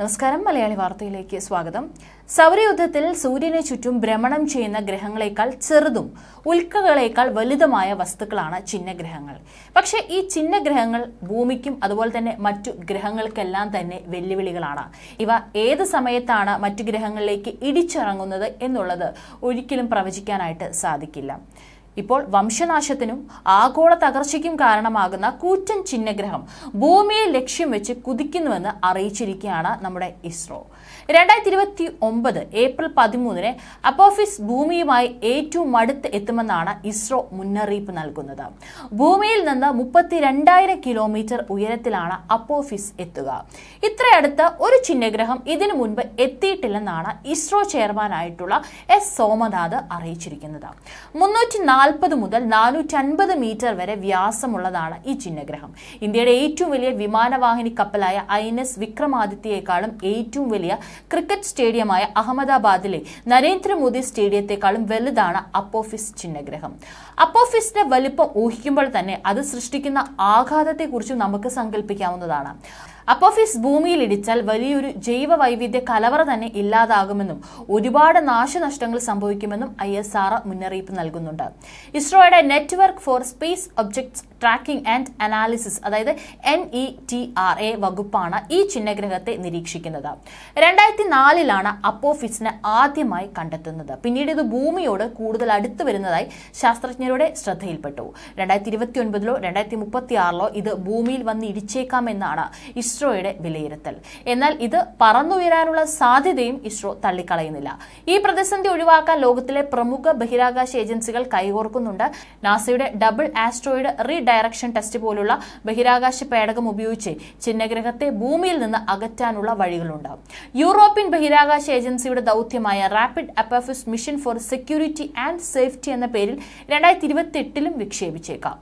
നമസ്കാരം മലയാളി വാർത്തയിലേക്ക് സ്വാഗതം സൗരയുദ്ധത്തിൽ സൂര്യനെ ചുറ്റും ഭ്രമണം ചെയ്യുന്ന ഗ്രഹങ്ങളെക്കാൾ ചെറുതും ഉൽക്കകളേക്കാൾ വലുതുമായ വസ്തുക്കളാണ് ചിഹ്നഗ്രഹങ്ങൾ പക്ഷേ ഈ ചിഹ്നഗ്രഹങ്ങൾ ഭൂമിക്കും അതുപോലെ തന്നെ മറ്റു ഗ്രഹങ്ങൾക്കെല്ലാം തന്നെ വെല്ലുവിളികളാണ് ഇവ ഏത് സമയത്താണ് മറ്റു ഗ്രഹങ്ങളിലേക്ക് ഇടിച്ചിറങ്ങുന്നത് എന്നുള്ളത് ഒരിക്കലും പ്രവചിക്കാനായിട്ട് സാധിക്കില്ല ഇപ്പോൾ വംശനാശത്തിനും ആഗോള തകർച്ചയ്ക്കും കാരണമാകുന്ന കൂറ്റൻ ചിഹ്നഗ്രഹം ഭൂമിയെ ലക്ഷ്യം വെച്ച് കുതിക്കുന്നുവെന്ന് അറിയിച്ചിരിക്കുകയാണ് നമ്മുടെ ഇസ്രോ രണ്ടായിരത്തി ഇരുപത്തി ഒമ്പത് ഏപ്രിൽ പതിമൂന്നിന് അപ്പോഫിസ് ഭൂമിയുമായി ഏറ്റവും അടുത്ത് എത്തുമെന്നാണ് ഇസ്രോ മുന്നറിയിപ്പ് നൽകുന്നത് ഭൂമിയിൽ നിന്ന് രണ്ടായിരം കിലോമീറ്റർ ഉയരത്തിലാണ് അപ്പോഫിസ് എത്തുക ഇത്രയടുത്ത് ഒരു ചിഹ്നഗ്രഹം ഇതിനു മുൻപ് എത്തിയിട്ടില്ലെന്നാണ് ഇസ്രോ ചെയർമാനായിട്ടുള്ള എസ് സോമനാഥ് അറിയിച്ചിരിക്കുന്നത് മുന്നൂറ്റി നാൽപ്പത് മുതൽ നാനൂറ്റൻപത് മീറ്റർ വരെ വ്യാസമുള്ളതാണ് ഈ ചിഹ്നഗ്രഹം ഇന്ത്യയുടെ ഏറ്റവും വലിയ വിമാനവാഹിനി കപ്പലായ ഐ എൻ എസ് വിക്രമാദിത്യയെക്കാളും ഏറ്റവും വലിയ ക്രിക്കറ്റ് സ്റ്റേഡിയമായ അഹമ്മദാബാദിലെ നരേന്ദ്രമോദി സ്റ്റേഡിയത്തെക്കാളും വലുതാണ് അപ്പോഫിസ് ചിഹ്നഗ്രഹം അപ്പോഫിസിന്റെ വലിപ്പം ഊഹിക്കുമ്പോൾ തന്നെ അത് സൃഷ്ടിക്കുന്ന ആഘാതത്തെക്കുറിച്ചും നമുക്ക് സങ്കല്പിക്കാവുന്നതാണ് അപ്പോഫിസ് ഭൂമിയിൽ ഇടിച്ചാൽ വലിയൊരു ജൈവ വൈവിധ്യ കലവറ തന്നെ ഇല്ലാതാകുമെന്നും ഒരുപാട് നാശനഷ്ടങ്ങൾ സംഭവിക്കുമെന്നും ഐ എസ് ആർ മുന്നറിയിപ്പ് നൽകുന്നുണ്ട് ഇസ്രോയുടെ network for space objects tracking and analysis അതായത് N E T R A വകുപ്പാണ് ഈ ചിഹ്നഗ്രഹത്തെ നിരീക്ഷിക്കുന്നത് രണ്ടായിരത്തി നാലിലാണ് അപ്പോഫിസിനെ ആദ്യമായി കണ്ടെത്തുന്നത് പിന്നീട് ഇത് ഭൂമിയോട് കൂടുതൽ അടുത്തു വരുന്നതായി ശാസ്ത്രജ്ഞരുടെ ശ്രദ്ധയിൽപ്പെട്ടു രണ്ടായിരത്തി ഇരുപത്തി ഒൻപതിലോ രണ്ടായിരത്തി മുപ്പത്തി ആറിലോ ഇത് ഭൂമിയിൽ വന്ന് ഇടിച്ചേക്കാമെന്നാണ് എന്നാണ് ഇസ്രോയുടെ വിലയിരുത്തൽ എന്നാൽ ഇത് പറന്നുയരാനുള്ള സാധ്യതയും ഇസ്രോ തള്ളിക്കളയുന്നില്ല ഈ പ്രതിസന്ധി ഒഴിവാക്കാൻ ലോകത്തിലെ പ്രമുഖ ബഹിരാകാശ ഏജൻസികൾ കൈകോർക്കുന്നുണ്ട് നാസയുടെ ഡബിൾ ആസ്ട്രോയിഡ് റീഡയറക്ഷൻ ടെസ്റ്റ് പോലുള്ള ബഹിരാകാശ പേടകം ഉപയോഗിച്ച് ചിഹ്നഗ്രഹത്തെ ഭൂമിയിൽ നിന്ന് അകറ്റാനുള്ള വഴികളുണ്ട് യൂറോപ്യൻ ബഹിരാകാശ ഏജൻസിയുടെ ദൗത്യമായ rapid Apophis mission for security and safety എന്ന പേരിൽ രണ്ടായിരത്തി ഇരുപത്തി എട്ടിലും വിക്ഷേപിച്ചേക്കാം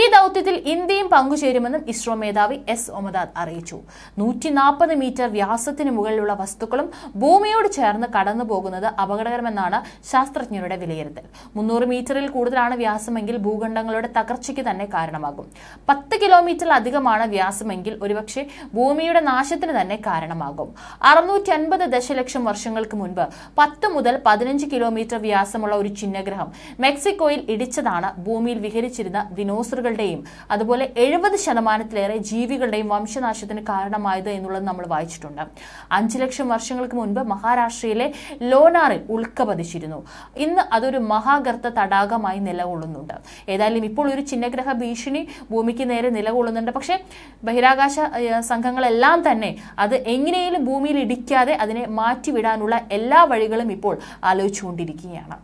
ഈ ദൗത്യത്തിൽ ഇന്ത്യയും പങ്കുചേരുമെന്നും ഇസ്രോ മേധാവി എസ് ഒമദാദ് അറിയിച്ചു നൂറ്റി നാൽപ്പത് മീറ്റർ വ്യാസത്തിന് മുകളിലുള്ള വസ്തുക്കളും ഭൂമിയോട് ചേർന്ന് കടന്നു പോകുന്നത് അപകടകരമെന്നാണ് ശാസ്ത്രജ്ഞരുടെ വിലയിരുത്തൽ മുന്നൂറ് മീറ്ററിൽ കൂടുതലാണ് വ്യാസമെങ്കിൽ ഭൂഖണ്ഡങ്ങളുടെ തകർച്ചയ്ക്ക് തന്നെ കാരണമാകും പത്ത് കിലോമീറ്ററിലധികമാണ് വ്യാസമെങ്കിൽ ഒരുപക്ഷെ ഭൂമിയുടെ നാശത്തിന് തന്നെ കാരണമാകും അറുന്നൂറ്റി അൻപത് ദശലക്ഷം വർഷങ്ങൾക്ക് മുൻപ് പത്ത് മുതൽ പതിനഞ്ച് കിലോമീറ്റർ വ്യാസമുള്ള ഒരു ചിഹ്നഗ്രഹം മെക്സിക്കോയിൽ ഇടിച്ചതാണ് ഭൂമിയിൽ വിഹരിച്ചിരുന്ന ദിനോസറുകൾ വംശജന്മാരുകളുടെയും അതുപോലെ എഴുപത് ശതമാനത്തിലേറെ ജീവികളുടെയും വംശനാശത്തിന് കാരണമായത് എന്നുള്ളത് നമ്മൾ വായിച്ചിട്ടുണ്ട് അഞ്ച് ലക്ഷം വർഷങ്ങൾക്ക് മുൻപ് മഹാരാഷ്ട്രയിലെ ലോനാറിൽ ഉൽക്ക പതിച്ചിരുന്നു ഇന്ന് അതൊരു മഹാഗർത്ത തടാകമായി നിലകൊള്ളുന്നുണ്ട് ഏതായാലും ഇപ്പോൾ ഒരു ചിന്നഗ്രഹ ഭീഷണി ഭൂമിക്ക് നേരെ നിലകൊള്ളുന്നുണ്ട് പക്ഷേ ബഹിരാകാശ സംഘങ്ങളെല്ലാം തന്നെ അത് എങ്ങനെയും ഭൂമിയിൽ ഇടിക്കാതെ അതിനെ മാറ്റിവിടാനുള്ള എല്ലാ വഴികളും ഇപ്പോൾ ആലോചിച്ചുകൊണ്ടിരിക്കുകയാണ്